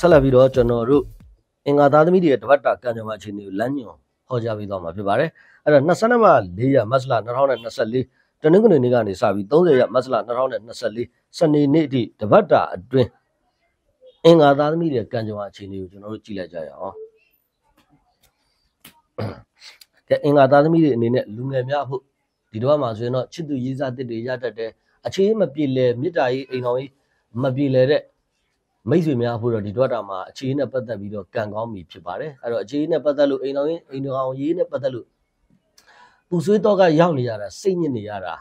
ဆက်လက်ပြီးတော့ကျွန်တော်တို့အင်္ဂါသားသမီးတွေရဲ့တပတ်တာကံကြမ္မာအခြေအနေကိုလမ်းညွှန်ဟောကြားပေးသွားမှာဖြစ်ပါတယ်အဲ့တော့22ရက်မတ်လ2024တနင်္ဂနွေနေ့ကနေစပြီး30ရက်မတ်လ2024စနေနေ့အထိတပတ်တာအတွင်းအင်္ဂါသားသမီးတွေကံကြမ္မာအခြေအနေကိုကျွန်တော်တို့ကြည့်လိုက်ကြရအောင်တဲ့အင်္ဂါသားသမီးတွေအနေနဲ့လူငယ်များဖို့ဒီတော့မှဆိုရင်တော့ချစ်သူရေးစားတစ်တွေရတတ်တယ်အခြေမပြေလည်မေတ္တာရေးအိမ်တော်ရေးမပြေလည်တဲ့မိတ်ဆွေများအဖို့တော့ဒီတွက်တာမှာအခြေအနေနဲ့ပတ်သက်ပြီးတော့ကံကောင်းပြီဖြစ်ပါတယ်အဲ့တော့အခြေအနေနဲ့ပတ်သက်လို့အိမ်တော်ရင်အိမ်တော်အောင်ရေးနဲ့ပတ်သက်လို့ပူဆွေးတော့ကရောက်နေရတာစိတ်ညစ်နေရတာဟ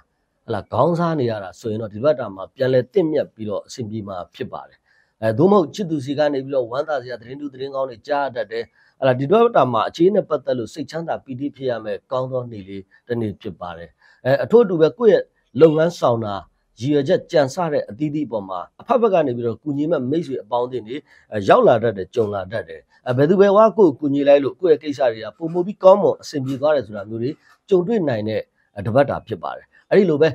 လာခေါင်းစားနေရတာဆိုရင်တော့ဒီဘက်တာမှာပြန်လဲတင့်မြတ်ပြီးတော့အဆင်ပြေမှာဖြစ်ပါတယ်အဲသို့မဟုတ်ချစ်သူစီကနေပြီးတော့ဝမ်းသာစရာသတင်းတူသတင်းကောင်းတွေကြားတတ်တယ်ဟလာဒီဘက်တာမှာအခြေအနေနဲ့ပတ်သက်လို့စိတ်ချမ်းသာပီတိဖြစ်ရမယ်ကောင်းသောနေ့လေးတစ်နေ့ဖြစ်ပါတယ်အဲအထို့အတူပဲကိုယ့်ရဲ့လုပ်ငန်းဆောင်တာရည်ရွယ်ချက်ကြံစတဲ့အသီးသီးအပေါ်မှာအဖက်ဖက်ကနေပြီးတော့ကုညီမဲ့မိတ်ဆွေအပေါင်းအသင်းတွေရောက်လာတတ်တယ်ကြုံလာတတ်တယ်ဘယ်သူပဲဝါကိုကုညီလိုက်လို့ကိုယ့်ရဲ့ကိစ္စတွေကပုံမှုပြီးကောင်းမွန်အဆင်ပြေသွားတယ်ဆိုတာမျိုးတွေကြုံတွေ့နိုင်တဲ့တပတ်တာဖြစ်ပါတယ်အဲ့ဒီလိုပဲ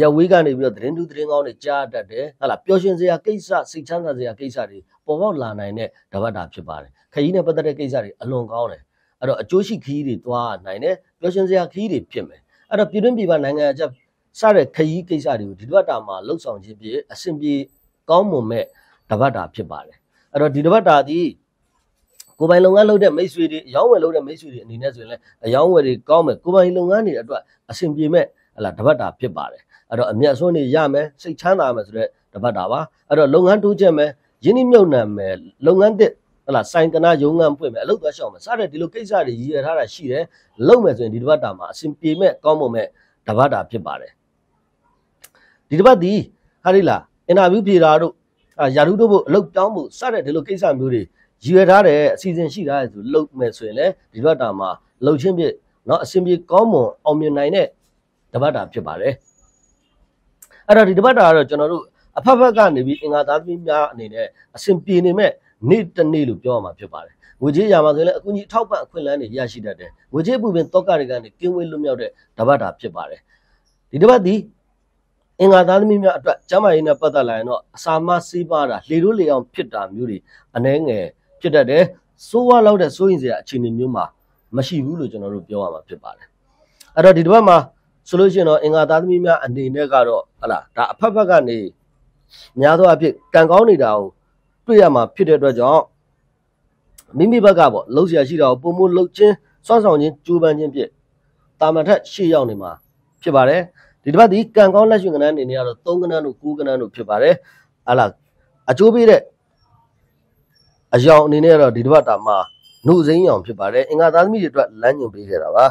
ရဝေးကနေပြီးတော့သတင်းတူးသတင်းကောင်းတွေကြားတတ်တယ်ဟာလားပျော်ရွှင်စရာကိစ္စစိတ်ချမ်းသာစရာကိစ္စတွေပေါ်ပေါက်လာနိုင်တဲ့တပတ်တာဖြစ်ပါတယ်ခရီးနဲ့ပတ်သက်တဲ့ကိစ္စတွေအလွန်ကောင်းတယ်အဲ့တော့အကျိုးရှိခရီးတွေသွားနိုင်တယ်ပျော်ရွှင်စရာခရီးတွေဖြစ်မယ်အဲ့တော့ပြည်တွင်းပြည်ပနိုင်ငံအချက်စတဲ့ခရီးကိစ္စတွေကိုဒီတပတ်တာမှာလှုပ်ဆောင်ခြင်းဖြင့်အဆင်ပြေကောင်းမွန်မဲ့တပတ်တာဖြစ်ပါတယ်အဲ့တော့ဒီတပတ်တာဒီကိုပိုင်လုပ်ငန်းလုပ်တဲ့မိတ်ဆွေတွေအယောင်းဝယ်လုပ်တဲ့မိတ်ဆွေတွေအနေနဲ့ဆိုရင်လည်းအယောင်းဝယ်တွေကောင်းမယ်ကိုပိုင်လုပ်ငန်းတွေအတွက်အဆင်ပြေမဲ့ဟလာတပတ်တာဖြစ်ပါတယ်အဲ့တော့အမြတ်ဆုံးတွေရမယ်စိတ်ချမ်းသာမယ်ဆိုတော့တပတ်တာပါအဲ့တော့လုပ်ငန်းတိုးကျက်မယ်ယင်းနှမြုပ်နှံမယ်လုပ်ငန်းတစ်ဟလာစိုင်ကနာရုံငန်းပွင့်မယ်အလုပ်သွားရှောင်မယ်စတဲ့ဒီလိုကိစ္စတွေရည်ရထားတာရှိတယ်လုပ်မယ်ဆိုရင်ဒီတပတ်တာမှာအဆင်ပြေမဲ့ကောင်းမွန်မဲ့တပတ်တာဖြစ်ပါတယ်ဒီတစ်ပတ်ဒီဟာလေလားအင်တာဗျူးဖြေတာတို့ရာထူးတို့ဖို့အလုပ်တောင်းဖို့စတဲ့ဒီလိုကိစ္စမျိုးတွေရည်ရွယ်ထားတဲ့အစီအစဉ်ရှိတာဆိုလုပ်မယ်ဆိုရင်လည်းဒီဘက်တာမှာလှုပ်ချင်းပြเนาะအစဉ်ပြေကောင်းမွန်အောင်မြင်နိုင်တဲ့တပတ်တာဖြစ်ပါတယ်အဲ့တော့ဒီတပတ်တာ ကတော့ကျွန်တော်တို့အဖက်ဖက်ကနေပြီးအင်္ဂါသားသမီးများအနေနဲ့အစဉ်ပြေနေမဲ့နေ့တစ်နေ့လို့ပြောရမှာဖြစ်ပါတယ်ငွေကြေးရာမှာဆိုရင်လည်းအကူအညီထောက်ပံ့အခွင့်အလမ်းတွေရရှိတတ်တယ်ငွေကြေးပူပင်တောကတွေကနေကင်းဝေးလွတ်မြောက်တဲ့တပတ်တာဖြစ်ပါတယ်ဒီတပတ်ဒီအင်္ဂါသားသမီးများအတွက်ကျန်းမာရေးနဲ့ပတ်သက်လာရင်တော့အစာမစီးပါတာလေတို့လေအောင်ဖြစ်တာမျိုးတွေအနှဲငယ်ဖြစ်တတ်တယ်ဆိုးဝါးလောက်တဲ့စိုးရင်စရာအခြေအနေမျိုးမှာမရှိဘူးလို့ကျွန်တော်တို့ပြောရမှာဖြစ်ပါတယ်အဲ့တော့ဒီတစ်ပတ်မှာဆိုလို့ရှိရင်တော့အင်္ဂါသားသမီးများအနေနဲ့ကတော့ဟလာဒါအဖက်ဖက်ကနေများသောအားဖြင့်ကံကောင်းနေတာကိုတွေ့ရမှာဖြစ်တဲ့အတွက်ကြောင့်မိမိဘက်ကပေါ့လှုပ်ရှားရှိတာကိုပုံမှုလှုပ်ခြင်းစွန့်ဆောင်ခြင်းကြိုးပမ်းခြင်းဖြင့်တာမန်ထက်ရှေ့ရောက်နေမှာဖြစ်ပါတယ်ဒီတစ်ပတ်ဒီကံကောင်းလက်ရှင်ကဏ္ဍအနေနဲ့ကတော့၃ကဏ္ဍတို့၉ကဏ္ဍတို့ဖြစ်ပါတယ်ဟာလားအကျိုးပေးတဲ့အယောင်အနေနဲ့ကတော့ဒီတစ်ပတ်တာမှာနှုတ်စိမ်းရောင်ဖြစ်ပါတယ်အင်္ဂါသားသမီးတွေအတွက်လမ်းညွှန်ပေးခဲ့တာပါ